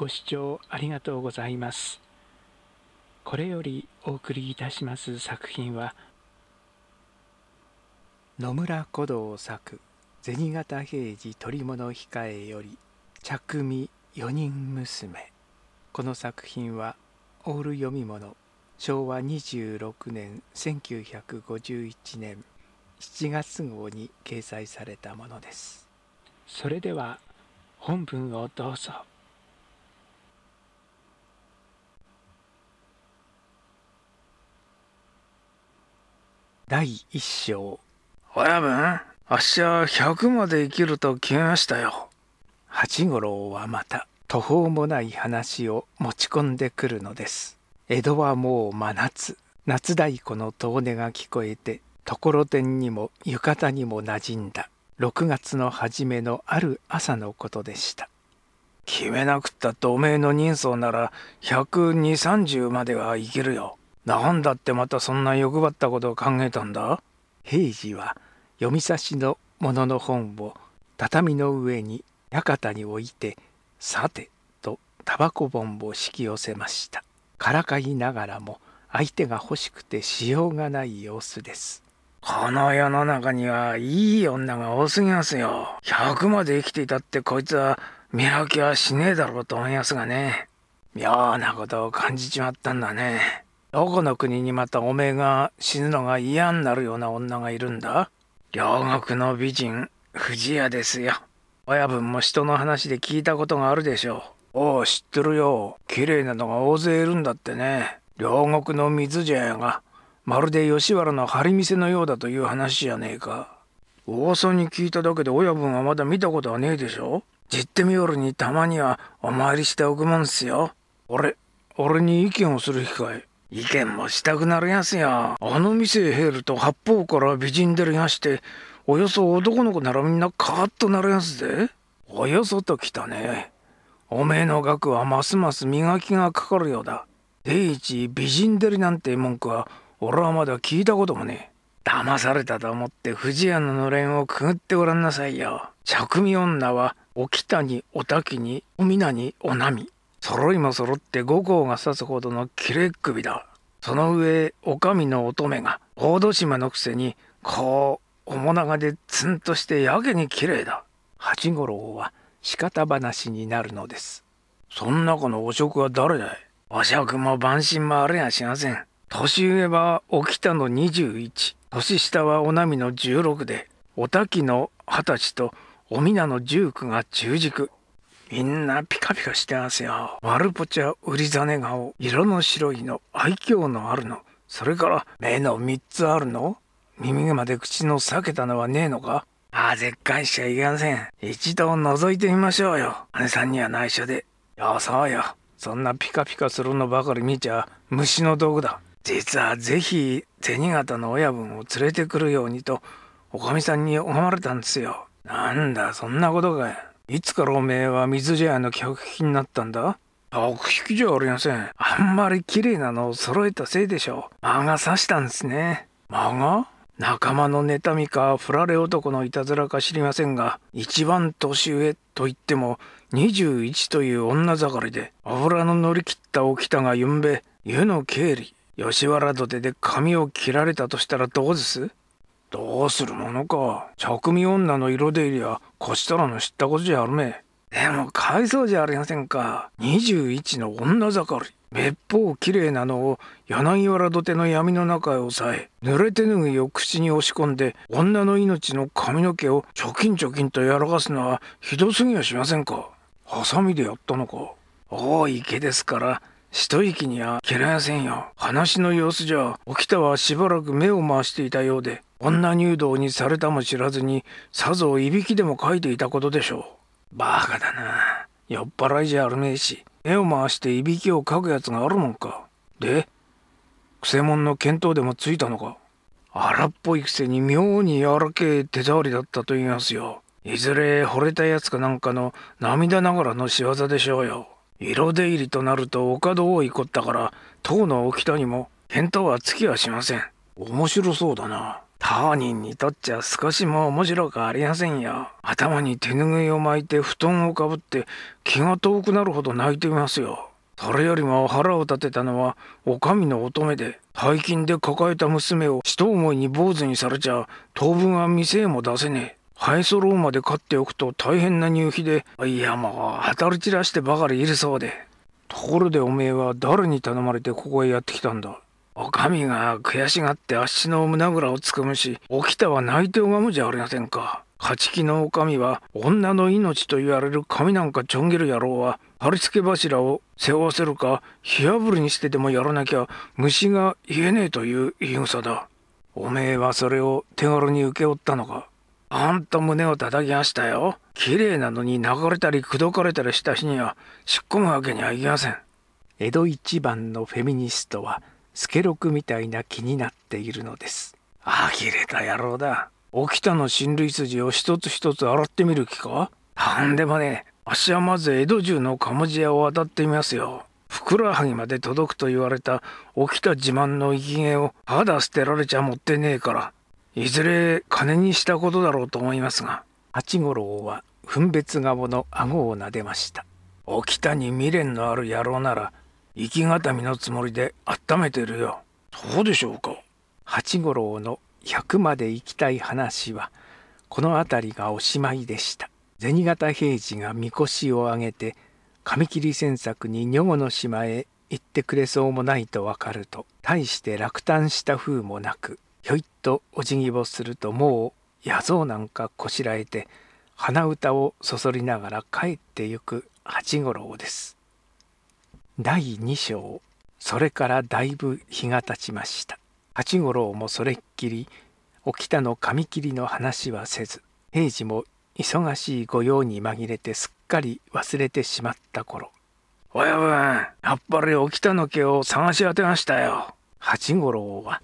ご視聴ありがとうございます。これよりお送りいたします作品は野村古道作「銭形平次取物控え」より「着身四人娘」この作品はオール読み物昭和26年1951年7月号に掲載されたものです。それでは本文をどうぞ。第一章親分明日100まで生きると決めましたよ八五郎はまた途方もない話を持ち込んでくるのです江戸はもう真夏夏太鼓の遠音が聞こえてところてんにも浴衣にも馴染んだ6月の初めのある朝のことでした決めなくったっておめえの人相なら12030までは生けるよなんだってまたそんな欲張ったことを考えたんだ平次は読み差しのものの本を畳の上に館に置いてさてとタバコ本を敷き寄せましたからかいながらも相手が欲しくてしようがない様子ですこの世の中にはいい女が多すぎますよ百まで生きていたってこいつは見分けはしねえだろうと思いますがね妙なことを感じちまったんだねどこの国にまたおめえが死ぬのが嫌になるような女がいるんだ両国の美人、藤屋ですよ。親分も人の話で聞いたことがあるでしょう。おお、知ってるよ。綺麗なのが大勢いるんだってね。両国の水ゃやが、まるで吉原の張り店のようだという話じゃねえか。大噂に聞いただけで親分はまだ見たことはねえでしょじってみよるにたまにはお参りしておくもんすよ。俺、俺に意見をする機会、意見もしたくなるやつやあの店入ると八方から美人出るやしておよそ男の子ならみんなカーッとなるやつぜおよそときたねおめえの額はますます磨きがかかるようだ第一美人出りなんて文句は俺はまだ聞いたこともねえ騙されたと思って藤屋ののれんをくぐってごらんなさいよ着身女はおきたにおたきにおみなにおなみ揃いも揃って五行が指すほどの切れっ首だ。その上、お上の乙女が、大戸島のくせに、こう、面長でツンとしてやけに綺麗だ。八五郎は仕方話になるのです。そんな子の汚職は誰だいお職も万身もあれやしません。年上はお北の二十一。年下はお波の十六で、お滝の二十歳とお皆の十九が中軸。みんなピカピカしてますよ。丸ぽちゃ売りざね顔、色の白いの、愛嬌のあるの、それから目の三つあるの、耳まで口の裂けたのはねえのかああ、絶対しちゃいけません。一度覗いてみましょうよ。姉さんには内緒で。よそうよ。そんなピカピカするのばかり見ちゃ虫の道具だ。実はぜひ銭形の親分を連れてくるようにとおかみさんに思われたんですよ。なんだそんなことかよ。いつからおめえは水茶屋の客引になったんだ客引きじゃありません。あんまり綺麗なのを揃えたせいでしょう。間が差したんですね。間が仲間の妬みか振られ男のいたずらか知りませんが、一番年上と言っても21という女盛りで、油の乗り切った沖田がゆんべ、湯の経理、吉原土手で髪を切られたとしたらどうですどうするものか。着身女の色でいりゃ、こしたらの知ったことじゃあるめ。でも、かわいそうじゃありませんか。21の女盛り。めっぽうきれいなのを柳原土手の闇の中へ押さえ濡れ手ぬぐいを口に押し込んで女の命の髪の毛をちょきんちょきんとやらかすのはひどすぎはしませんかハサミでやったのかおい池ですから一息にはいけませんよ。話の様子じゃ、沖田はしばらく目を回していたようで、女入道にされたも知らずに、さぞいびきでもかいていたことでしょう。バカだな。酔っ払いじゃあるめえし、目を回していびきをかくやつがあるもんか。で、くせ者の見当でもついたのか。荒っぽいくせに妙に柔らけえ手触りだったと言いますよ。いずれ惚れたやつかなんかの涙ながらの仕業でしょうよ。色出入りとなるとお門多いこったから当の沖田にも変答はつきはしません面白そうだな当人にとっちゃ少しも面白くありませんよ頭に手ぬぐいを巻いて布団をかぶって気が遠くなるほど泣いていますよそれよりも腹を立てたのはお上の乙女で大金で抱えた娘を人思いに坊主にされちゃ当分は店へも出せねえハエソローまで飼っておくと大変な入費でいやまあ当たり散らしてばかりいるそうでところでおめえは誰に頼まれてここへやってきたんだお上が悔しがってあっしの胸ぐらをつくむし起きたは泣いて拝むじゃありませんか勝ち気の女将は女の命と言われる神なんかちょんげる野郎は貼り付け柱を背負わせるか火あぶりにしてでもやらなきゃ虫が言えねえという言い草だおめえはそれを手軽に請け負ったのかあんと胸を叩きましたよ。綺麗なのに流れたり口説かれたりした日には引っ込むわけにはいきません。江戸一番のフェミニストは、スケロクみたいな気になっているのです。呆れた野郎だ。沖田の親類筋を一つ一つ洗ってみる気かなんでもねあっしはまず江戸中の鴨地屋を渡ってみますよ。ふくらはぎまで届くと言われた沖田自慢の生き毛を肌捨てられちゃ持ってねえからいずれ金にしたことだろうと思いますが八五郎は分別顔の顎を撫でました沖田に未練のある野郎なら生きがたみのつもりで温めてるよそうでしょうか八五郎の百まで行きたい話はこの辺りがおしまいでした銭形平次がみこしを上げて神切詮作に女房の島へ行ってくれそうもないとわかると大して落胆した風もなくひょいっとお辞儀をするともう野草なんかこしらえて鼻歌をそそりながら帰ってゆく八五郎です。第二章それからだいぶ日が経ちました。八五郎もそれっきり沖田の紙切りの話はせず平次も忙しい御用に紛れてすっかり忘れてしまった頃「親分やっぱり沖田の毛を探し当てましたよ」八五郎は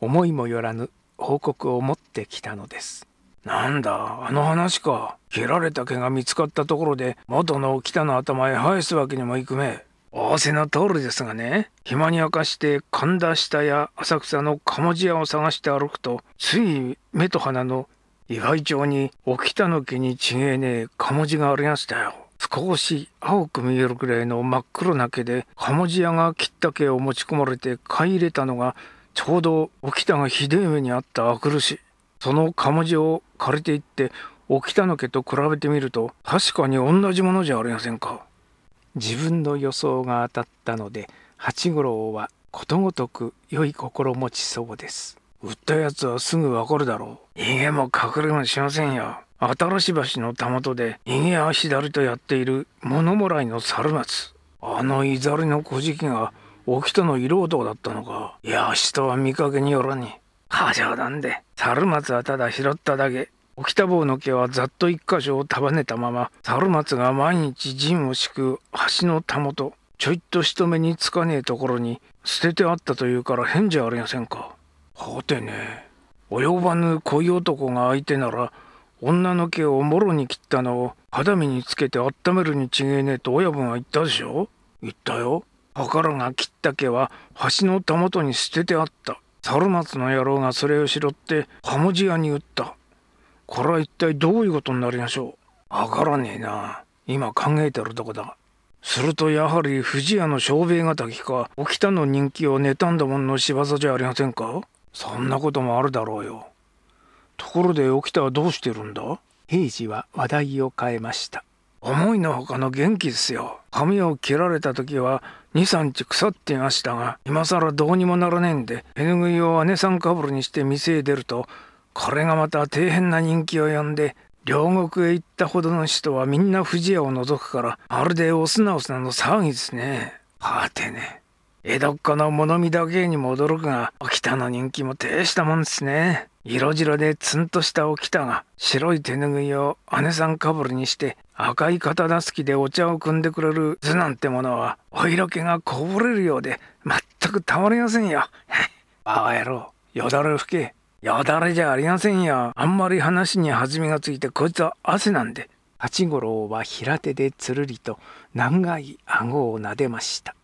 思いもよらぬ報告を持ってきたのです。なんだ、あの話か。蹴られた毛が見つかったところで、元の北の頭へ生やすわけにもいくめ仰せの通りですがね、暇に明かして神田下や浅草の鴨地屋を探して歩くと、つい目と鼻の岩井町にお北の毛にちげえねえ鴨地がありましたよ。少し青く見えるくらいの真っ黒な毛で、鴨地屋が切った毛を持ち込まれて買い入れたのがちょうど沖田がひでえ目にあったあくるしその鴨字を借りていって沖田の家と比べてみると確かに同じものじゃありませんか自分の予想が当たったので八五郎はことごとく良い心持ちそうです売ったやつはすぐわかるだろう逃げも隠れもしませんよ新し橋のたもとで逃げ足だるとやっている物もらいの猿松あのいざりの小じきが沖田の色男だったのか。いや、人は見かけによらに。はあ、冗談で。猿松はただ拾っただけ。沖田坊の毛はざっと一箇所を束ねたまま、猿松が毎日陣を敷く橋のたもと、ちょいっと人目につかねえところに捨ててあったというから変じゃありませんか。はてね。及ばぬ恋男が相手なら、女の毛をもろに切ったのを肌身につけて温めるに違えねえと親分は言ったでしょ言ったよ。ところが切った毛は橋のたもとに捨ててあった猿松の野郎がそれをしろってカモジ屋に売ったこれは一体どういうことになりましょうわからねえな今考えてるとこだするとやはり藤屋の小兵敵か沖田の人気を妬んだ者の仕業じゃありませんかそんなこともあるだろうよところで沖田はどうしてるんだ平次は話題を変えました思いのほかの元気ですよ髪を切られた時は23日腐っていましたが今更どうにもならねえんで手ぬぐいを姉さんかぶるにして店へ出るとこれがまた底辺な人気を呼んで両国へ行ったほどの人はみんな不二家を除くからまるでおスナおスなの騒ぎですねはてね江戸っ子の物見だけにも驚くが秋田の人気も大したもんですね色白でツンとしたおきたが白い手ぬぐいを姉さんかぶりにして赤いだすきでお茶を汲んでくれる図なんてものはお色気がこぼれるようで全くたまりませんよ。バカ野郎よだれ吹け。よだれじゃありませんよ。あんまり話に弾みがついてこいつは汗なんで。八五郎は平手でつるりと長い顎を撫でました。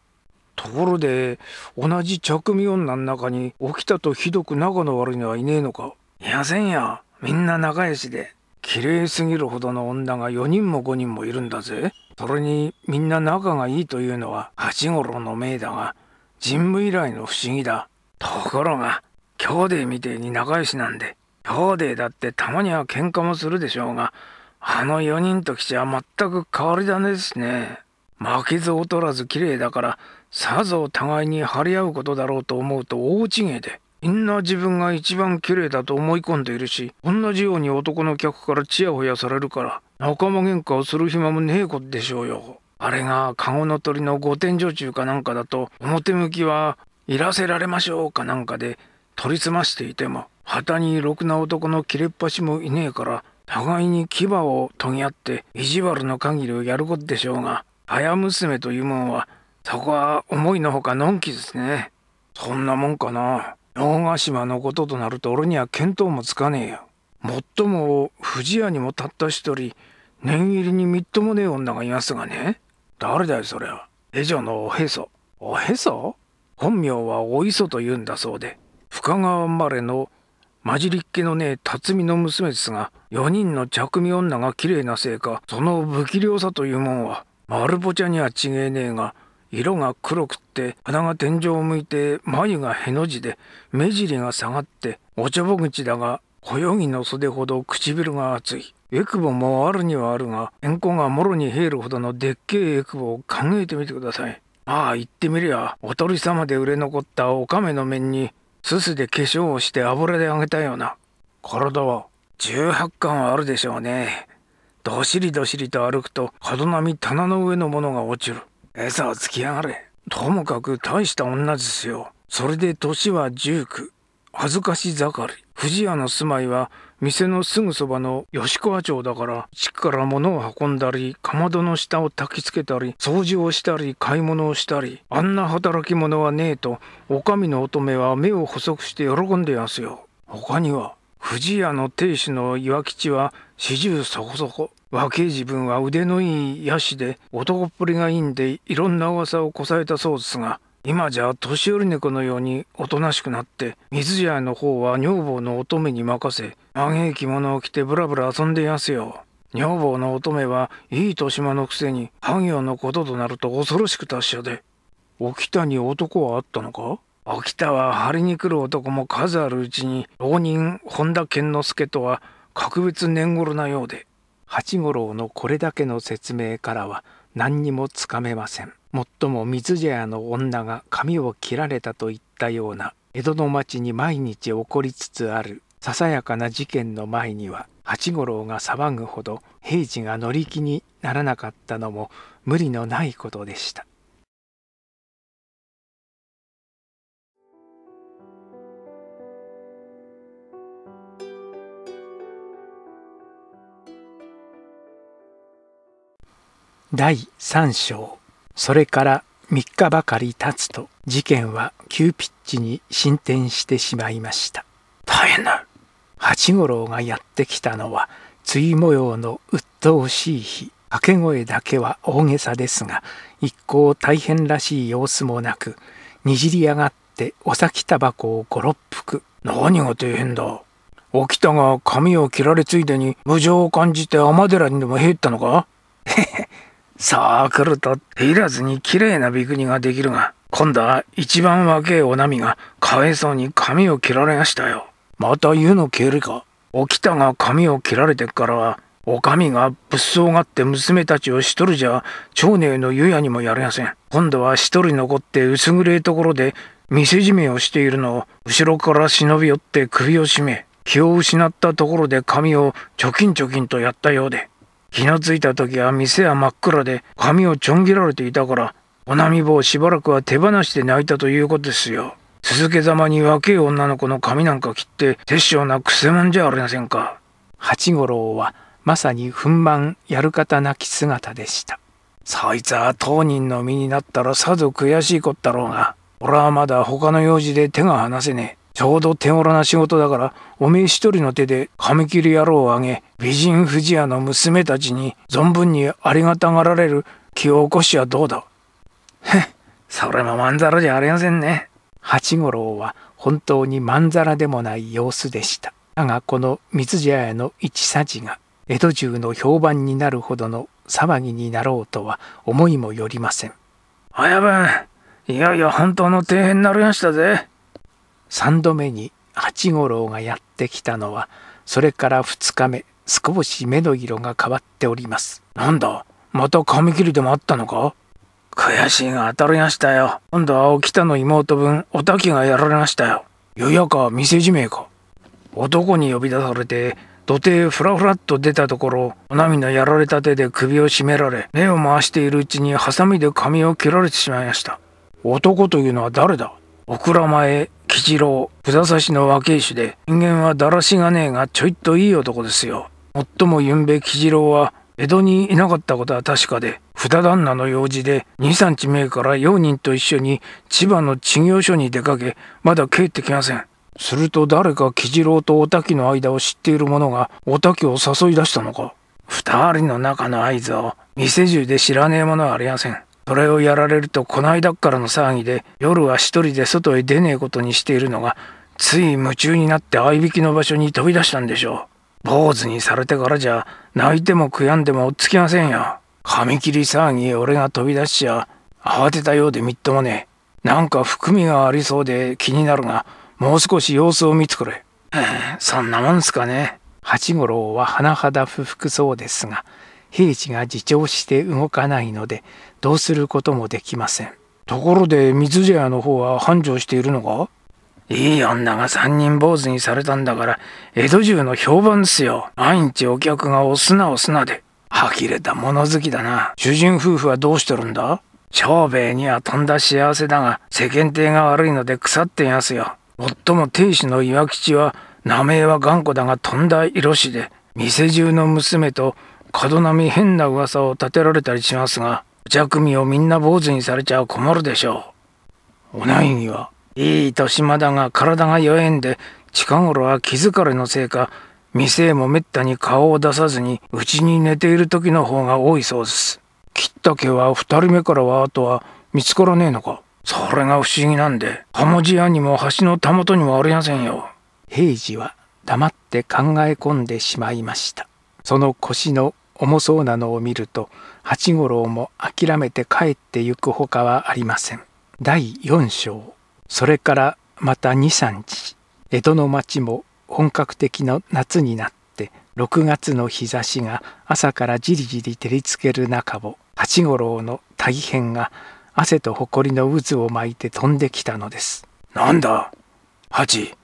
ところで同じ着身女の中に起きたとひどく仲の悪いのはいねえのかいやせんやみんな仲良しで綺麗すぎるほどの女が4人も5人もいるんだぜそれにみんな仲がいいというのは八五郎の命だが神武以来の不思議だところが兄弟みてえに仲良しなんで兄弟だってたまには喧嘩もするでしょうがあの4人ときちゃ全く変わり種ですね負けず劣らず綺麗だからさぞ互いに張り合うことだろうと思うと大違いでみんな自分が一番綺麗だと思い込んでいるし同じように男の客からチヤホヤされるから仲間喧嘩をする暇もねえことでしょうよあれが籠の鳥の御殿女中かなんかだと表向きはいらせられましょうかなんかで取り澄ましていても旗にろくな男の切れっ端もいねえから互いに牙を研ぎ合って意地悪の限りをやることでしょうが早娘というもんはそこは思いのほかのんきですね。そんなもんかな。能ヶ島のこととなると俺には見当もつかねえよ。もっとも藤屋にもたった一人、念入りにみっともねえ女がいますがね。誰だよそれは。江女のおへそ。おへそ本名はお磯と言うんだそうで、深川生まれの混じりっ気のねえ辰巳の娘ですが、4人の着身女が綺麗なせいか、その不器量さというもんは、丸ぼちゃには違えねえが、色が黒くって鼻が天井を向いて眉がへの字で目尻が下がっておちょぼ口だが泳ぎの袖ほど唇が厚い。えくぼもあるにはあるが、えんこがもろに冷えるほどのでっけええくぼを考えてみてください。まあ、言ってみりゃ、おとりさまで売れ残ったおかめの面に、すすで化粧をして油であげたような。体は、18巻あるでしょうね。どしりどしりと歩くと、角並み棚の上のものが落ちる。餌をつきやがれともかく大した女ですよそれで年は19恥ずかし盛り藤屋の住まいは店のすぐそばの吉川町だから地区から物を運んだりかまどの下を焚きつけたり掃除をしたり買い物をしたりあんな働き者はねえとお上の乙女は目を細くして喜んでやすよ他には藤屋の亭主の岩吉は四十そこそこ若い自分は腕のいい野手で男っぷりがいいんでいろんな噂をこさえたそうですが今じゃ年寄り猫のようにおとなしくなって水屋の方は女房の乙女に任せ嘆い着物を着てブラブラ遊んでやすよ女房の乙女はいい年間のくせに半業のこととなると恐ろしく達者で沖田に男はあったのか沖田は張りに来る男も数あるうちに浪人本田健之助とは格別年頃なようで八五郎のこれだけの説明からは何にもつかめませんもっとも水茶屋の女が髪を切られたといったような江戸の町に毎日起こりつつあるささやかな事件の前には八五郎が騒ぐほど平次が乗り気にならなかったのも無理のないことでした。第3章それから3日ばかり経つと事件は急ピッチに進展してしまいました大変だ八五郎がやってきたのはい模様の鬱陶しい日掛け声だけは大げさですが一向大変らしい様子もなくにじり上がってお先タバコを五六服何が大変だ沖田が髪を切られついでに無情を感じて尼寺にでも入ったのかへへ さあ来ると手いらずに綺麗なビクニができるが今度は一番若えお波がかわいそうに髪を切られましたよまた湯の経理か沖きたが髪を切られてっからはお上が物騒がって娘たちをしとるじゃ長年の湯屋にもやれやせん今度は一人残って薄暗いところで見せじめをしているのを後ろから忍び寄って首を絞め気を失ったところで髪をちょきんちょきんとやったようで気のついた時は店は真っ暗で髪をちょん切られていたからおなみ棒をしばらくは手放して泣いたということですよ続けざまに若い女の子の髪なんか切って殺生なくせ者じゃありませんか八五郎はまさに憤満やる方なき姿でしたそいつは当人の身になったらさぞ悔しいこったろうが俺はまだ他の用事で手が離せねえちょうど手頃な仕事だから、おめえ一人の手で髪切り野郎をあげ、美人不二家の娘たちに存分にありがたがられる気を起こしはどうだ。へっ、それもまんざらじゃありませんね。八五郎は本当にまんざらでもない様子でした。だがこの三津屋への一幸が、江戸中の評判になるほどの騒ぎになろうとは思いもよりません。親分、いよいよ本当の底辺になりましたぜ。三度目に八五郎がやってきたのはそれから二日目少し目の色が変わっておりますなんだまた髪切りでもあったのか悔しいが当たりましたよ今度は沖田の妹分おたきがやられましたよ湯やか店じめか男に呼び出されて土手へふらふらっと出たところおのやられた手で首を絞められ目を回しているうちにハサミで髪を切られてしまいました男というのは誰だお蔵前吉郎札差しの若い種で人間はだらしがねえがちょいっといい男ですよもっともゆんべ吉郎は江戸にいなかったことは確かで札旦那の用事で23日名から用人と一緒に千葉の事業所に出かけまだ帰ってきませんすると誰か吉郎とお滝の間を知っている者がお滝を誘い出したのか二人の中の合図を店中で知らねえものはありませんそれをやられるとこないだっからの騒ぎで夜は一人で外へ出ねえことにしているのがつい夢中になって合いびきの場所に飛び出したんでしょう坊主にされてからじゃ泣いても悔やんでも追っつきませんよ髪切り騒ぎへ俺が飛び出しちゃ慌てたようでみっともねえなんか含みがありそうで気になるがもう少し様子を見てくれ、そんなもんすかね八五郎は甚だ不服そうですが平地が自重して動かないのでどうすることもできませんところで水茶屋の方は繁盛しているのかいい女が三人坊主にされたんだから江戸中の評判っすよ毎日お客がお砂お砂で呆れた物好きだな主人夫婦はどうしてるんだ長兵衛にはとんだ幸せだが世間体が悪いので腐ってやすよ夫も亭主の岩吉は名前は頑固だがとんだ色紙で店中の娘と角並み変な噂を立てられたりしますが弱味をみんな坊主にされちゃ困るでしょう。お内儀は、いい年間だが体が弱えんで、近頃は気疲れのせいか、店へもめったに顔を出さずに、うちに寝ている時の方が多いそうです。切った毛は二人目からは後は見つからねえのか。それが不思議なんで、はもじ屋にも橋のたもとにもありませんよ。平次は黙って考え込んでしまいました。その腰の重そうなのを見ると八五郎も諦めて帰ってゆくほかはありません第4章それからまた23日江戸の町も本格的な夏になって6月の日差しが朝からじりじり照りつける中を八五郎の大変が汗と埃の渦を巻いて飛んできたのですなんだ八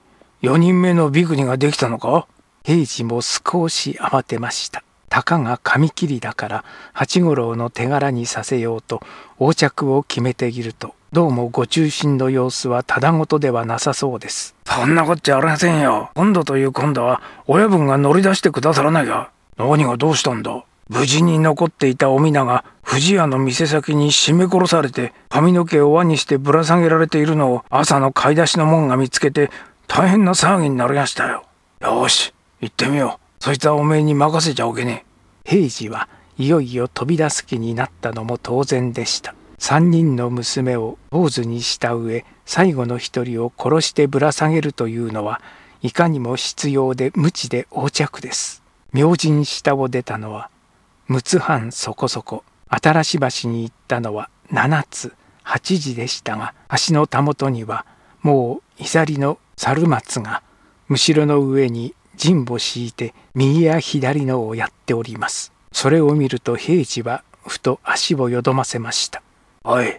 4人目のビグニができたのか平次も少し慌てましたたかが紙切りだから八五郎の手柄にさせようと横着を決めているとどうもご中心の様子はただごとではなさそうですそんなこっちゃありませんよ今度という今度は親分が乗り出してくださらないが何がどうしたんだ無事に残っていたお皆が藤屋の店先に絞め殺されて髪の毛を輪にしてぶら下げられているのを朝の買い出しの門が見つけて大変な騒ぎになりましたよよし行ってみようそいつはおめえに任せちゃおけねえ。平次はいよいよ飛び出す気になったのも当然でした。三人の娘を坊主にした上、最後の一人を殺してぶら下げるというのは、いかにも必要で無知で横着です。明神下を出たのは、陸奥藩そこそこ、新し橋に行ったのは7つ、8時でしたが、橋のたもとには、もういざりの猿松が、むしろの上に陣を敷いて右や左のをやっております。それを見ると平次はふと足をよどませました。おい、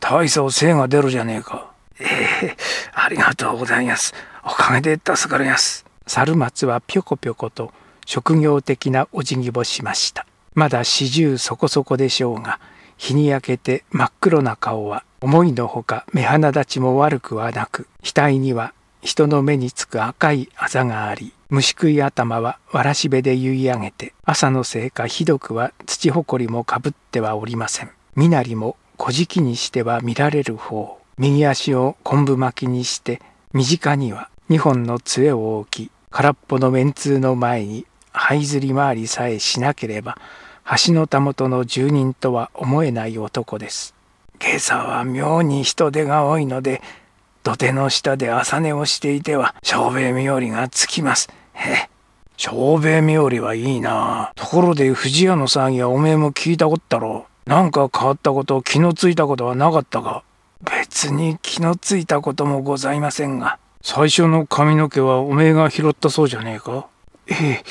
大層精が出るじゃねえか。ええありがとうございます。おかげで助かります。猿松はぴょこぴょこと職業的なお辞儀をしました。まだ四十そこそこでしょうが、日に焼けて真っ黒な顔は思いのほか目鼻立ちも悪くはなく、額には人の目につく赤いあざがあり、虫食い頭はわらしべで結い上げて朝のせいかひどくは土ほこりもかぶってはおりません身なりも小じきにしては見られる方右足を昆布巻きにして身近には2本の杖を置き空っぽの面通の前に這いずり回りさえしなければ橋のたもとの住人とは思えない男です。今朝は妙に人手が多いので土手の下で朝寝をしていては、小兵冥利がつきます。へえ。小兵冥利はいいなところで藤屋の騒ぎはおめえも聞いたこったろ。う。なんか変わったこと、気のついたことはなかったか別に気のついたこともございませんが。最初の髪の毛はおめえが拾ったそうじゃねえかええ、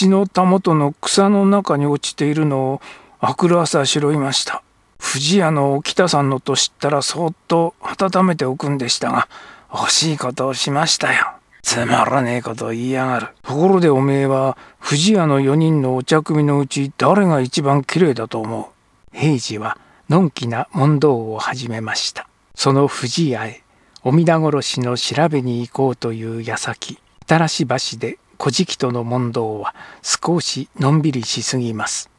橋のたもとの草の中に落ちているのを、あくる朝拾いました。藤屋の田さんのと知ったらそっと温めておくんでしたが、欲しいことをしましたよ。つまらねえことを言いやがる。ところでおめえは、藤屋の4人のお茶組のうち誰が一番綺麗だと思う平次は、のんきな問答を始めました。その藤屋へ、お皆殺しの調べに行こうという矢先、新し橋で小敷との問答は少しのんびりしすぎます。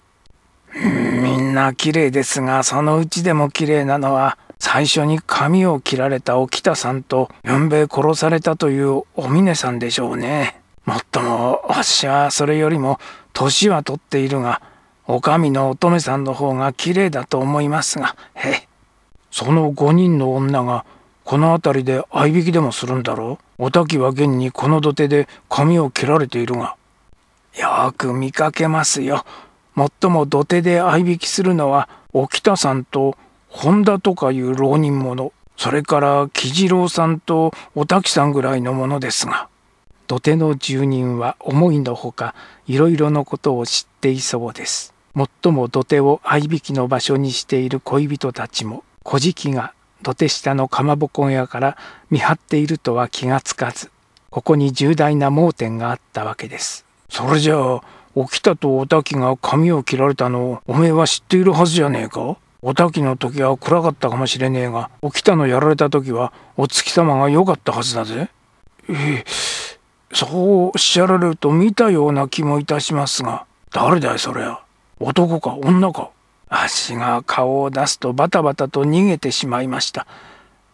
みんな綺麗ですがそのうちでも綺麗なのは最初に髪を切られた沖田さんと四兵衛殺されたというお峰さんでしょうね。もっともわしはそれよりも年は取っているがお上の乙女さんの方が綺麗だと思いますがへその五人の女がこの辺りで合い引きでもするんだろうお滝は現にこの土手で髪を切られているがよく見かけますよ。もっとも土手で相引きするのは沖田さんと本田とかいう浪人者それから木次郎さんとお滝さんぐらいのものですが土手の住人は思いのほかいろいろのことを知っていそうです。もっとも土手を相引きの場所にしている恋人たちも小じが土手下のかまぼこ屋から見張っているとは気がつかずここに重大な盲点があったわけです。それじゃあ起きたとお滝が髪を切られたのをおめえは知っているはずじゃねえかお滝の時は暗かったかもしれねえが起きたのやられた時はお月様が良かったはずだぜ。ええそうおっしゃられると見たような気もいたしますが誰だいそりゃ男か女か足が顔を出すとバタバタと逃げてしまいました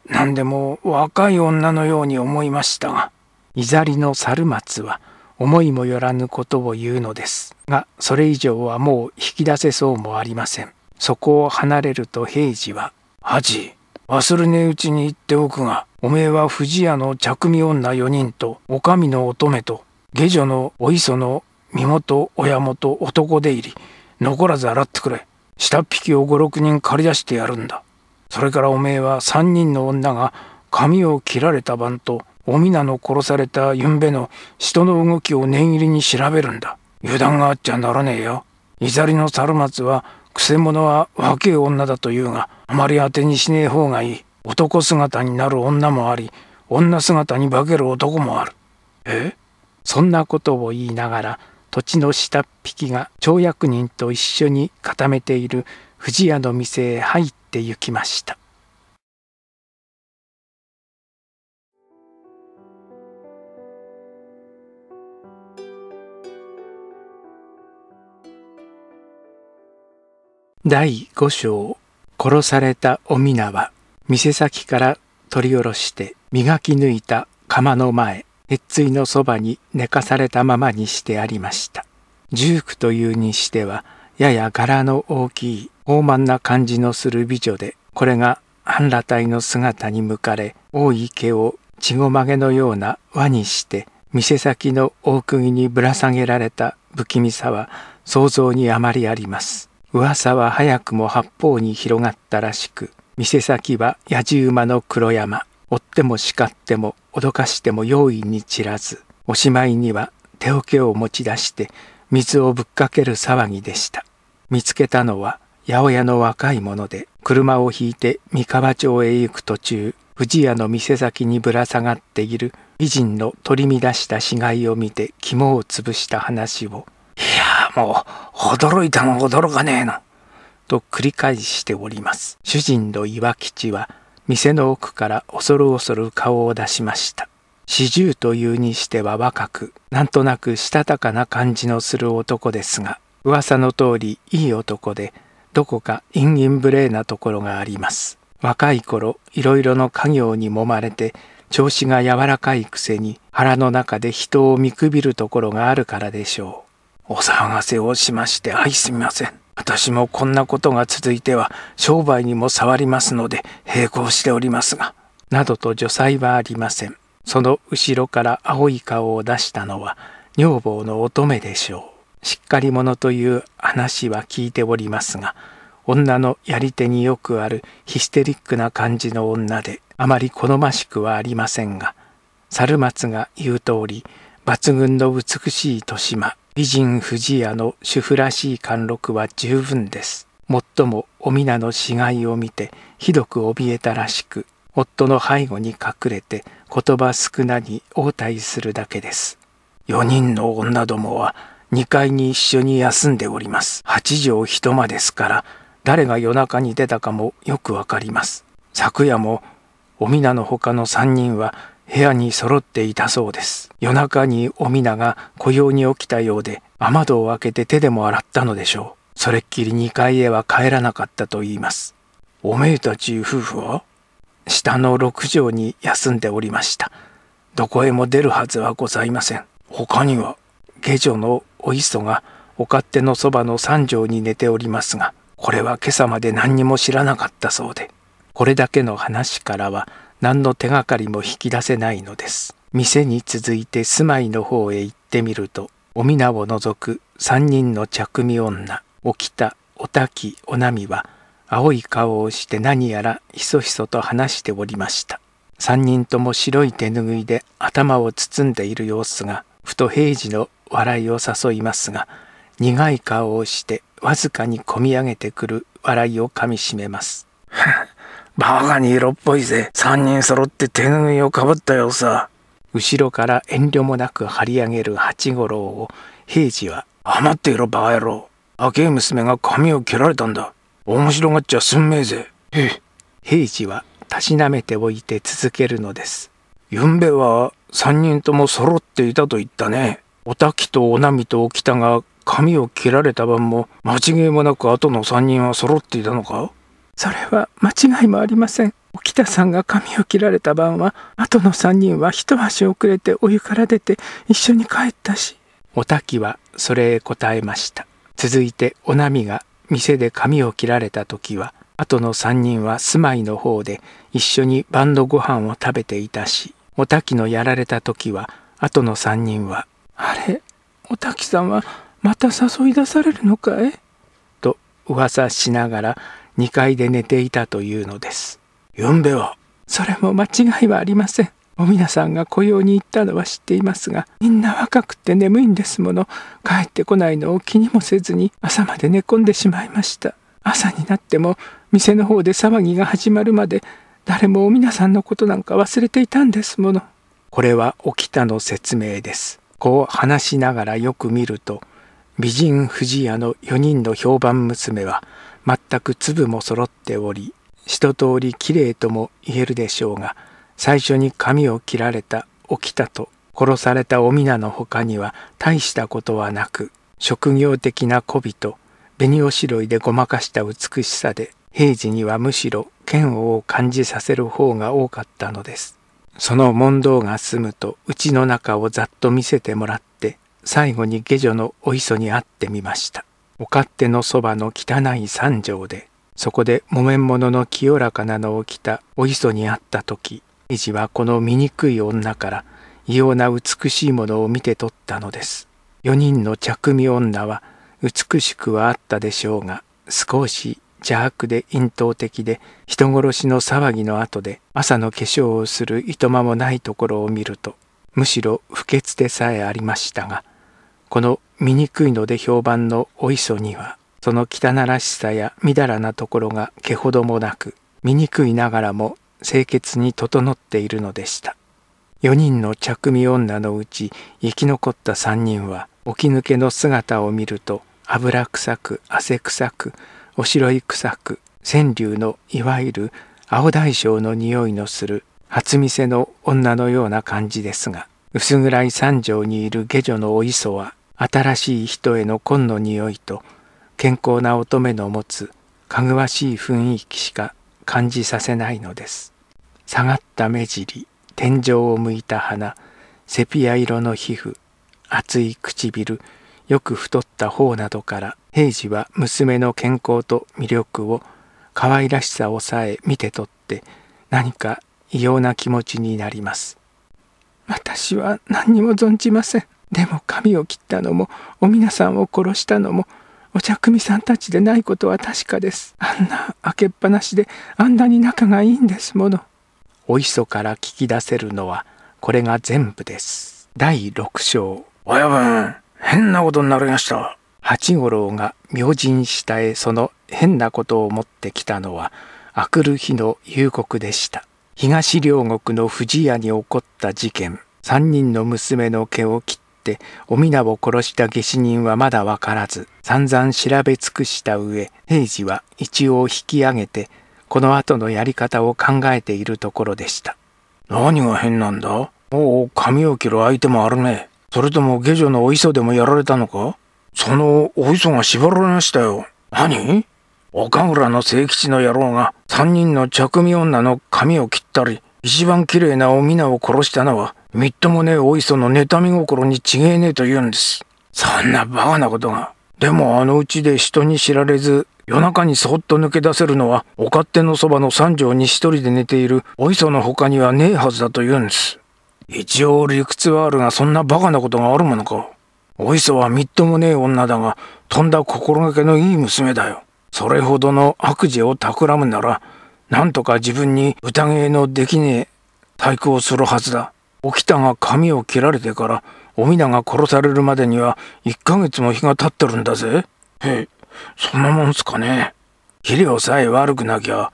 何でも若い女のように思いましたがいざりの猿松は「思いもよらぬことを言うのですがそれ以上はもう引き出せそうもありませんそこを離れると平次は「恥忘れねえうちに言っておくがおめえは藤屋の着身女4人とお上の乙女と下女のお磯の身元親元男出入り残らず洗ってくれ下っ引きを56人借り出してやるんだそれからおめえは3人の女が髪を切られた晩とお皆の殺されたゆんべの人の動きを念入りに調べるんだ。油断があっちゃならねえよ。いざりの猿松は、くせ者は若え女だと言うが、あまり当てにしねえ方がいい。男姿になる女もあり、女姿に化ける男もある。えそんなことを言いながら、土地の下っ引きが町役人と一緒に固めている藤屋の店へ入って行きました。第五章殺されたおみなは店先から取り下ろして磨き抜いた釜の前鉄槌のそばに寝かされたままにしてありましたークというにしてはやや柄の大きい傲慢な感じのする美女でこれが半裸体の姿に向かれ多い毛を血ごまげのような輪にして店先の大釘にぶら下げられた不気味さは想像にあまりあります噂は早くも八方に広がったらしく店先は野じ馬の黒山追っても叱っても脅かしても容易に散らずおしまいには手桶を持ち出して水をぶっかける騒ぎでした見つけたのは八百屋の若い者で車を引いて三河町へ行く途中二屋の店先にぶら下がっている美人の取り乱した死骸を見て肝を潰した話をもう驚いたも驚かねえの。と繰り返しております。主人の岩吉は店の奥から恐る恐る顔を出しました。四十というにしては若く、なんとなくしたたかな感じのする男ですが、噂の通りいい男で、どこか陰陰無礼なところがあります。若い頃、いろいろの家業に揉まれて、調子が柔らかいくせに腹の中で人を見くびるところがあるからでしょう。お騒がせをしましてい、すみません。私もこんなことが続いては商売にも触りますので並行しておりますが、などと除罪はありません。その後ろから青い顔を出したのは女房の乙女でしょう。しっかり者という話は聞いておりますが、女のやり手によくあるヒステリックな感じの女であまり好ましくはありませんが、猿松が言う通り抜群の美しい豊島美人藤屋の主婦らしい貫禄は十分です。もっともお皆の死骸を見てひどく怯えたらしく、夫の背後に隠れて言葉少なに応対するだけです。四人の女どもは二階に一緒に休んでおります。八畳一間ですから、誰が夜中に出たかもよくわかります。昨夜もお皆の他の三人は部屋に揃っていたそうです夜中にお皆が雇用に起きたようで雨戸を開けて手でも洗ったのでしょうそれっきり2階へは帰らなかったと言いますおめえたち夫婦は下の6畳に休んでおりましたどこへも出るはずはございません他には下女のお磯がお勝手のそばの3畳に寝ておりますがこれは今朝まで何にも知らなかったそうでこれだけの話からは何の手がかりも引き出せないのです。店に続いて住まいの方へ行ってみると、お皆を除く三人の着身女、起きた、おたき、おなみは、青い顔をして何やらひそひそと話しておりました。三人とも白い手ぬぐいで頭を包んでいる様子が、ふと平次の笑いを誘いますが、苦い顔をしてわずかにこみ上げてくる笑いをかみしめます。バカに色っぽいぜ。三人揃って手ぬいをかぶったよさ。後ろから遠慮もなく張り上げる八五郎を平次は「余っていろバカ野郎赤い娘が髪を切られたんだ面白がっちゃすんめえぜ」へ平次はたしなめておいて続けるのです「ゆんべは3人とも揃っていたと言ったねおたきとおなみとおきたが髪を切られた晩も間違いもなく後の3人は揃っていたのか?」それは間違いもありません沖田さんが髪を切られた晩は後の3人は一足遅れてお湯から出て一緒に帰ったしお滝はそれへ答えました続いてお波が店で髪を切られた時は後の3人は住まいの方で一緒に晩のご飯を食べていたしお滝のやられた時は後の3人は「あれお滝さんはまた誘い出されるのかい?」と噂しながら2階で寝ていたというのですゆんべはそれも間違いはありませんおみなさんが雇用に行ったのは知っていますがみんな若くて眠いんですもの帰ってこないのを気にもせずに朝まで寝込んでしまいました朝になっても店の方で騒ぎが始まるまで誰もおみなさんのことなんか忘れていたんですものこれは沖田の説明ですこう話しながらよく見ると美人藤屋の4人の評判娘は全く粒も揃っており一通りきれいとも言えるでしょうが最初に髪を切られた起きたと殺されたお皆の他には大したことはなく職業的な媚びと紅おしろいでごまかした美しさで平時にはむしろ嫌悪を感じさせる方が多かったのです。その問答が済むとうちの中をざっと見せてもらって最後に下女のお磯に会ってみました。お勝手のそばの汚い三条で、そこで木綿物の清らかなのを着たお磯に会った時、イジはこの醜い女から異様な美しいものを見て取ったのです。4人の着身女は美しくはあったでしょうが、少し邪悪で陰頭的で人殺しの騒ぎの後で朝の化粧をするいとまもないところを見るとむしろ不潔でさえありましたがこの醜いので評判のお磯にはその汚らしさやみだらなところが毛ほどもなく醜いながらも清潔に整っているのでした4人の着身女のうち生き残った3人は起き抜けの姿を見ると油臭く汗臭くおしろい臭く川柳のいわゆる青大将の匂いのする初店の女のような感じですが薄暗い三条にいる下女のお磯は新しい人への紺の匂いと健康な乙女の持つかぐわしい雰囲気しか感じさせないのです下がった目尻天井を向いた鼻セピア色の皮膚厚い唇よく太った方などから平次は娘の健康と魅力を可愛らしさをさえ見て取って何か異様な気持ちになります私は何にも存じませんでも髪を切ったのもお皆さんを殺したのもお茶組さんたちでないことは確かですあんな開けっぱなしであんなに仲がいいんですものお磯から聞き出せるのはこれが全部です第六章親分変なことになりました八五郎が明神下へその変なことを持ってきたのは明くる日の夕刻でした東両国の藤屋に起こった事件三人の娘の毛を切ってお皆を殺した下死人はまだわからず散々調べ尽くした上平次は一応引き上げてこの後のやり方を考えているところでした何が変なんだおお髪を切る相手もあるねそれとも下女のお磯でもやられたのかそのお磯が縛られましたよ何岡村の清吉の野郎が3人の着身女の髪を切ったり一番綺麗なお皆を殺したのはみっともねえお磯の妬み心に違えねえと言うんです。そんなバカなことが。でもあのうちで人に知られず、夜中にそっと抜け出せるのは、お勝手のそばの三条に一人で寝ているお磯の他にはねえはずだと言うんです。一応理屈はあるが、そんなバカなことがあるものか。お磯はみっともねえ女だが、とんだ心がけのいい娘だよ。それほどの悪事を企むなら、なんとか自分に宴のできねえ対抗するはずだ。沖田が髪を切られてからおみなが殺されるまでには1ヶ月も日が経ってるんだぜへえそんなもんすかね肥料さえ悪くなきゃ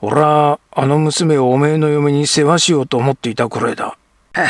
俺はあの娘をおめえの嫁に世話しようと思っていたくらいだへえ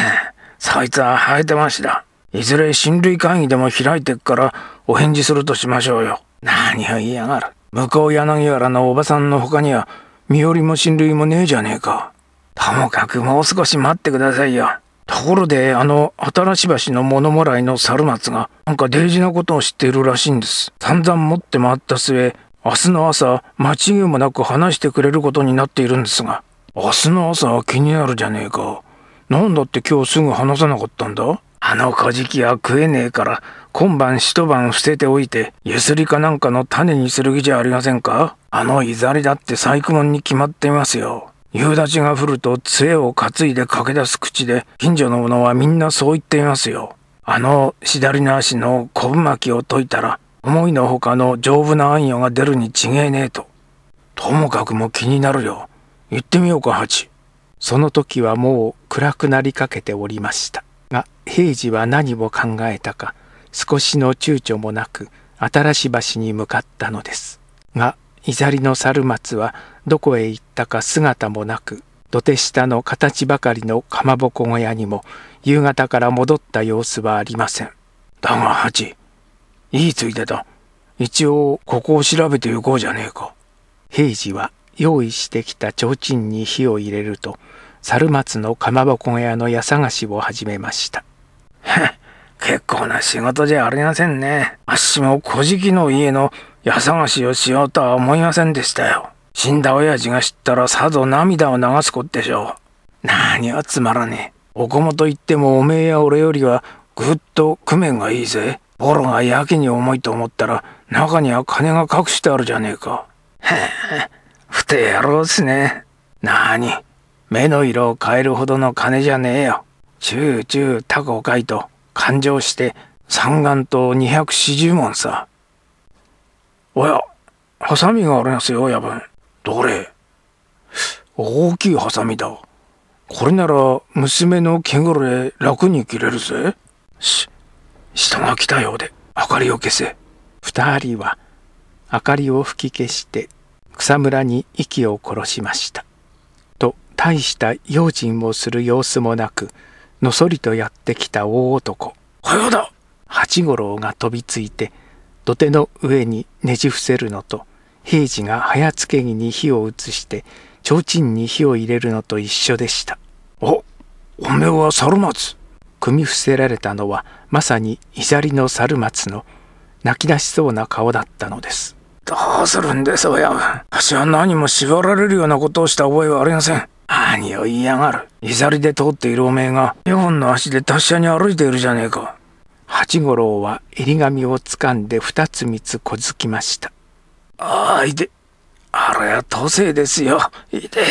そいつは生えてましだいずれ親類会議でも開いてっからお返事するとしましょうよ何を言いやがる向こう柳原のおばさんの他には身寄りも親類もねえじゃねえかともかくもう少し待ってくださいよ。ところで、あの、新し橋の物もらいの猿松が、なんか大事なことを知っているらしいんです。散々持って回った末、明日の朝、間違いもなく話してくれることになっているんですが、明日の朝は気になるじゃねえか。なんだって今日すぐ話さなかったんだあの小じきは食えねえから、今晩一晩捨てておいて、ゆすりかなんかの種にする気じゃありませんかあのイザリだって細工物に決まっていますよ。夕立が降ると杖を担いで駆け出す口で近所の者はみんなそう言っていますよ。あの左の足の昆布巻きを解いたら思いのほかの丈夫な暗夜が出るに違えねえと。ともかくも気になるよ。行ってみようか、八。その時はもう暗くなりかけておりましたが平次は何を考えたか少しの躊躇もなく新しい橋に向かったのですがいの猿松はどこへ行ったか姿もなく土手下の形ばかりのかまぼこ小屋にも夕方から戻った様子はありませんだがチ、いいついでだ一応ここを調べてゆこうじゃねえか平次は用意してきた提灯に火を入れると猿松のかまぼこ小屋の家探しを始めましたへ 結構な仕事じゃありませんねあっしも小じきの家の家探しをしようとは思いませんでしたよ。死んだ親父が知ったらさぞ涙を流すこでしょう。何はつまらねえ。おこもと言ってもおめえや俺よりはぐっと工面がいいぜ。ボロがやけに重いと思ったら中には金が隠してあるじゃねえか。へえ、ふて野郎っすね。なに、目の色を変えるほどの金じゃねえよ。ちゅうちゅうたこかいと勘定して三眼と百四十文さ。おや、ハサミがありますよ、やぶん。どれ大きいハサミだ。これなら、娘の毛ぐら楽に切れるぜ。し、下が来たようで、明かりを消せ。二人は、明かりを吹き消して、草むらに息を殺しました。と、大した用心をする様子もなく、のそりとやってきた大男。はよだ八五郎が飛びついて、土手の上にねじ伏せるのと平次が早つけ木に火を移して提灯に火を入れるのと一緒でしたおおめは猿松組み伏せられたのはまさにいざりの猿松の泣き出しそうな顔だったのですどうするんです親分私は何も縛られるようなことをした覚えはありません何を言いやがるいざりで通っているおめえが4本の足で達者に歩いているじゃねえか八五郎は襟紙をつかんで二つ三つ小づきました。ああ、いで。あれは都政ですよ。いで。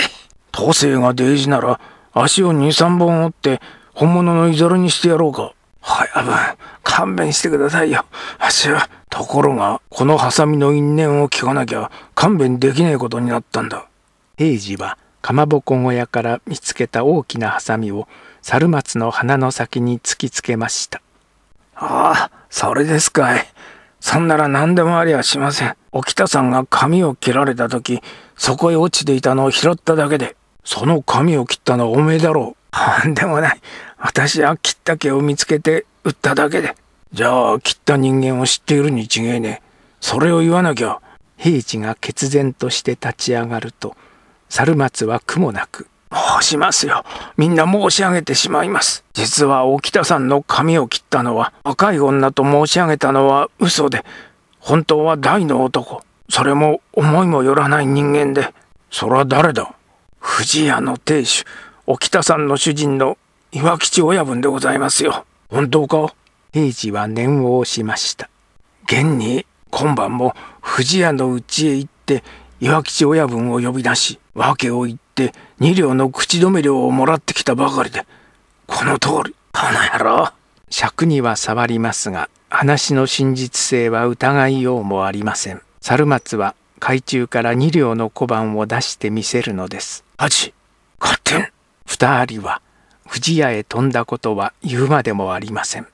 都政が大事なら、足を二三本折って、本物のいざるにしてやろうか。はい、ぶん、勘弁してくださいよ。あしは。ところが、このハサミの因縁を聞かなきゃ、勘弁できねえことになったんだ。平次は、かまぼこ小屋から見つけた大きなハサミを、猿松の花の先に突きつけました。ああ、それですかい。そんなら何でもありはしません。沖田さんが髪を切られた時、そこへ落ちていたのを拾っただけで、その髪を切ったのはおめえだろう。なんでもない。私は切った毛を見つけて売っただけで。じゃあ、切った人間を知っているに違えねえ。それを言わなきゃ。平次が決然として立ち上がると、猿松は苦もなく申しますよ。みんな申し上げてしまいます。実は沖田さんの髪を切ったのは、赤い女と申し上げたのは嘘で、本当は大の男。それも思いもよらない人間で。そら誰だ藤屋の亭主、沖田さんの主人の岩吉親分でございますよ。本当か平次は念を押しました。現に今晩も藤屋の家へ行って岩吉親分を呼び出し、訳を言ってって2両の口止め料をもらってきたばかりでこの通りこの野郎尺には触りますが話の真実性は疑いようもありません猿松は海中から2両の小判を出してみせるのです八勝手ん二人は藤屋へ飛んだことは言うまでもありません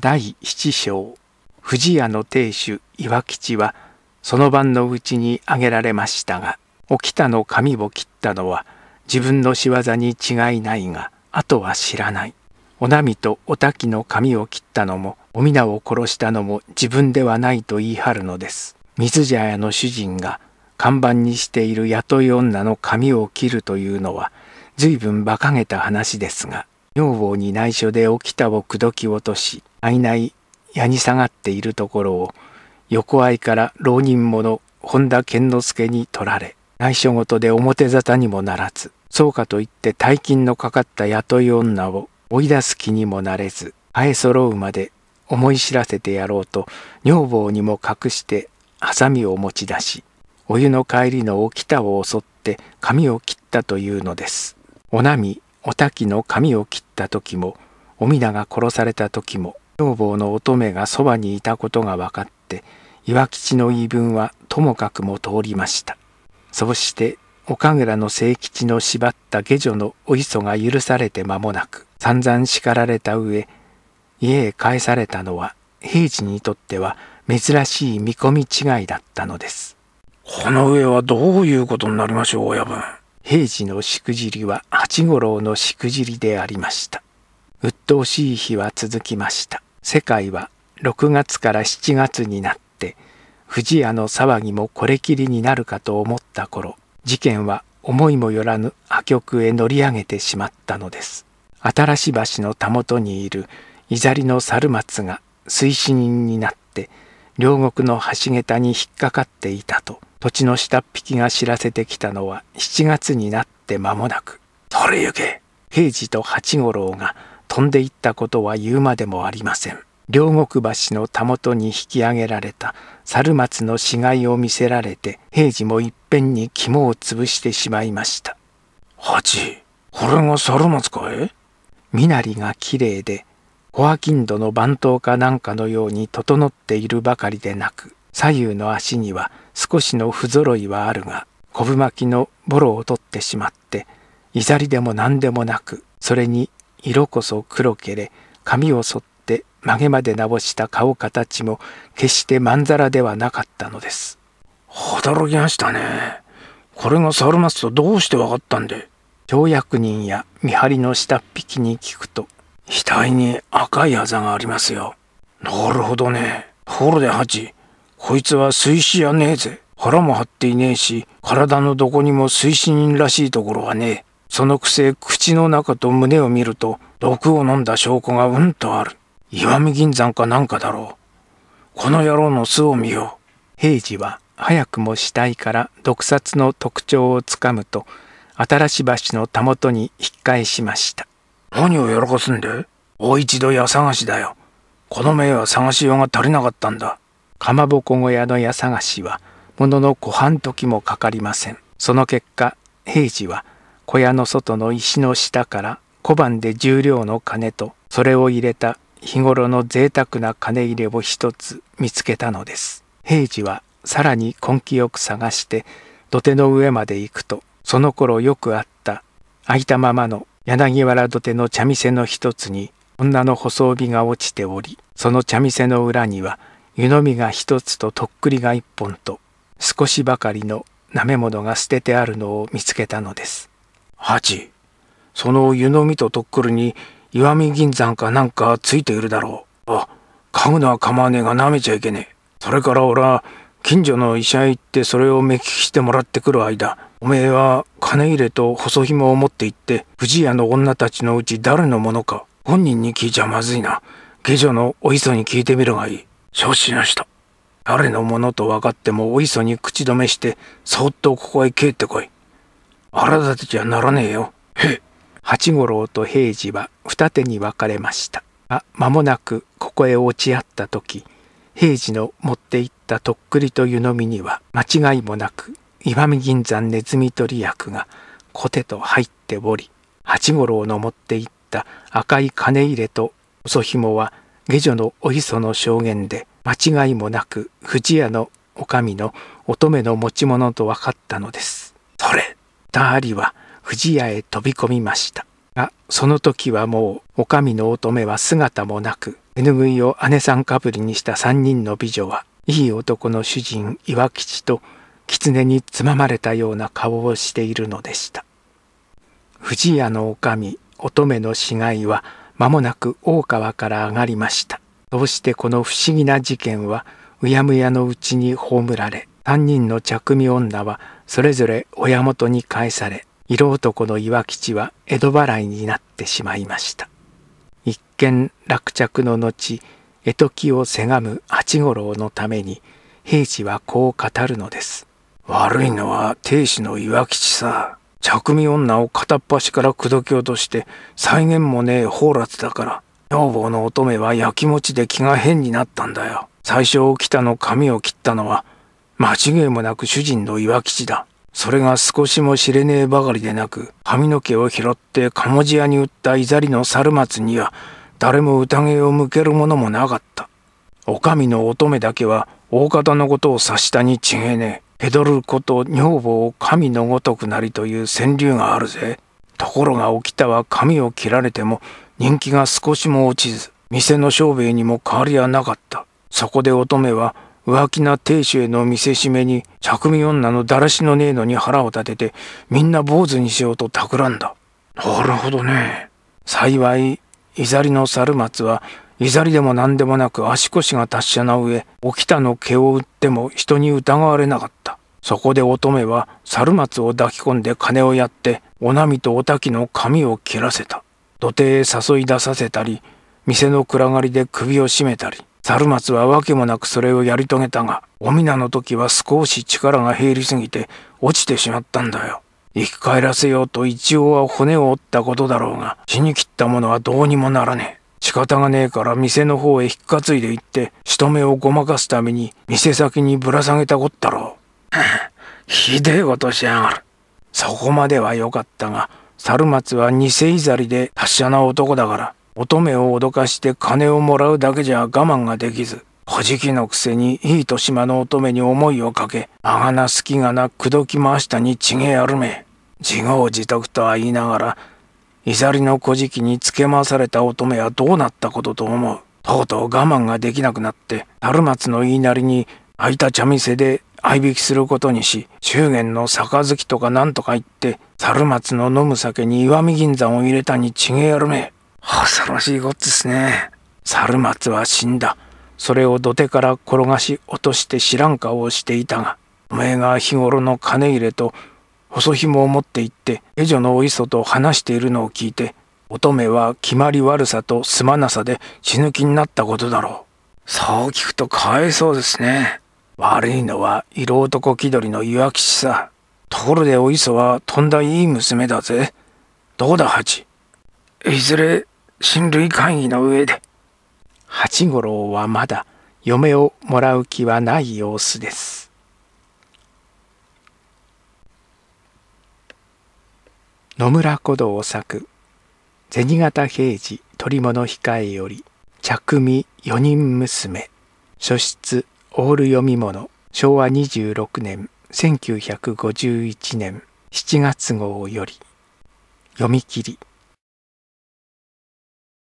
第七章藤屋の亭主岩吉はその晩のうちに挙げられましたが沖田の髪を切ったのは自分の仕業に違いないがあとは知らないおなみとおたきの髪を切ったのもおみなを殺したのも自分ではないと言い張るのです水茶屋の主人が看板にしている雇い女の髪を切るというのは随分馬鹿げた話ですが女房に内緒で沖田を口説き落としあいない矢に下がっているところを横合いから浪人者本田健之助に取られ内緒事で表沙汰にもならず、そうかといって大金のかかった雇い女を追い出す気にもなれず、生え揃うまで思い知らせてやろうと女房にも隠してハサミを持ち出しお湯の帰りのお北を襲って髪を切ったというのですおなみおたきの髪を切った時もおみなが殺された時も女房の乙女がそばにいたことが分かって岩吉の言い分はともかくも通りましたそうして岡倉の清吉の縛った下女のお磯が許されて間もなく散々叱られた上家へ返されたのは平次にとっては珍しい見込み違いだったのですこの上はどういうことになりましょう親分平次のしくじりは八五郎のしくじりでありました鬱陶しい日は続きました世界は6月から7月になった。二家の騒ぎもこれきりになるかと思った頃事件は思いもよらぬ破局へ乗り上げてしまったのです新し橋のたもとにいるいざりの猿松が水死人になって両国の橋桁に引っかかっていたと土地の下っ引きが知らせてきたのは7月になって間もなく「それゆけ!」平次と八五郎が飛んでいったことは言うまでもありません。両国橋のたもとに引き上げられた猿松の死骸を見せられて平次もいっぺんに肝を潰してしまいました八これが猿松かい身なりがきれいでホアキンドの番頭かなんかのように整っているばかりでなく左右の足には少しの不揃いはあるが昆布巻きのボロを取ってしまっていざりでも何でもなくそれに色こそ黒けれ髪をそって曲げまで直した顔形も決してまんざらではなかったのです驚きましたねこれが猿松とどうして分かったんで跳躍人や見張りの下っ引きに聞くと額に赤いあざがありますよなるほどねところでハチこいつは水死やねえぜ腹も張っていねえし体のどこにも水死人らしいところはねえそのくせ口の中と胸を見ると毒を飲んだ証拠がうんとある石見銀山かなんかだろう。この野郎の巣を見よう。平次は早くも死体から毒殺の特徴をつかむと、新し橋のたもとに引っ返しました。何を喜ばすんで大一度家探しだよ。この目は探しようが足りなかったんだ。かまぼこ小屋の家探しは、ものの小半時もかかりません。その結果、平次は小屋の外の石の下から小判で重量の金とそれを入れた日頃の贅沢な金入れを一つ見つけたのです。平次はさらに根気よく探して土手の上まで行くとその頃よくあった開いたままの柳原土手の茶店の一つに女の細帯が落ちておりその茶店の裏には湯飲みが一つととっくりが一本と少しばかりの舐め物が捨ててあるのを見つけたのです。八その湯飲みととっくりに石見銀山かなんかついているだろう。あ、家具のは構わねえが舐めちゃいけねえ。それから俺は、近所の医者へ行ってそれを目利きしてもらってくる間、おめえは金入れと細紐を持って行って、藤屋の女たちのうち誰のものか、本人に聞いちゃまずいな。下女のお磯に聞いてみるがいい。承知しました。誰のものと分かってもお磯に口止めして、そっとここへ帰ってこい。腹立てちゃならねえよ。へっ。八五郎と平次は二手に分かれましたが間もなくここへ落ち合った時平次の持っていったとっくりと湯飲みには間違いもなく石見銀山ネズミ取り役がコテと入っており八五郎の持っていった赤い金入れと細紐は下女のお磯の証言で間違いもなく藤屋の女将の乙女の持ち物と分かったのです。それ、ダーリは藤屋へ飛び込みましたがその時はもうお上の乙女は姿もなく手拭いを姉さんかぶりにした三人の美女はいい男の主人岩吉と狐につままれたような顔をしているのでした藤屋の女将乙女の死骸は間もなく大川から上がりましたそうしてこの不思議な事件はうやむやのうちに葬られ3人の着身女はそれぞれ親元に返され色男の岩吉は江戸払いになってしまいました。一見落着の後、絵時をせがむ八五郎のために、平次はこう語るのです。悪いのは亭主の岩吉さ。着身女を片っ端から口説き落として、再現もねえ放辣だから。女房の乙女はやきもちで気が変になったんだよ。最初起きたの髪を切ったのは、間違いもなく主人の岩吉だ。それが少しも知れねえばかりでなく髪の毛を拾って鴨地屋に売ったいざりの猿松には誰も宴を向けるものもなかったお上の乙女だけは大方のことを察したに違えねえヘドること女房を神のごとくなりという川柳があるぜところが沖田は髪を切られても人気が少しも落ちず店の商兵にも変わりはなかったそこで乙女は浮気な亭主への見せしめに着身女のだらしのねえのに腹を立ててみんな坊主にしようと企んだなるほどね幸いいざりの猿松はいざりでも何でもなく足腰が達者な上沖田の毛を打っても人に疑われなかったそこで乙女は猿松を抱き込んで金をやっておなみとおたきの髪を切らせた土手へ誘い出させたり店の暗がりで首を絞めたり猿松は訳もなくそれをやり遂げたが、お皆の時は少し力が減りすぎて落ちてしまったんだよ。生き返らせようと一応は骨を折ったことだろうが、死に切ったものはどうにもならねえ。仕方がねえから店の方へ引っかついで行って、仕留めをごまかすために店先にぶら下げたこったろう。ひでえことしやがる。そこまではよかったが、猿松は偽いざりで達者な男だから、乙女を脅かして金をもらうだけじゃ我慢ができず、ほじきのくせにいいと島の乙女に思いをかけ、あがな好きがな口説き回したにちげあるめ。自業自得とは言いながら、いざりの小じきにつけ回された乙女はどうなったことと思う。とうとう我慢ができなくなって、春松の言いなりに空いた茶店で相引きすることにし、祝言の杯とか何とか言って、猿松の飲む酒に石見銀山を入れたにちげあるめ。恐ろしいごっつですね。猿松は死んだ。それを土手から転がし落として知らん顔をしていたが、お前が日頃の金入れと細紐を持って行って、下女のお磯と話しているのを聞いて、乙女は決まり悪さとすまなさで血抜きになったことだろう。そう聞くとかわいそうですね。悪いのは色男気取りの岩吉さ。ところでお磯はとんだいい娘だぜ。どうだ、ハチ。いずれ親類会議の上で八五郎はまだ嫁をもらう気はない様子です野村古道作銭形平次取物控えより着身四人娘書室オール読み物昭和26年1951年7月号より読み切り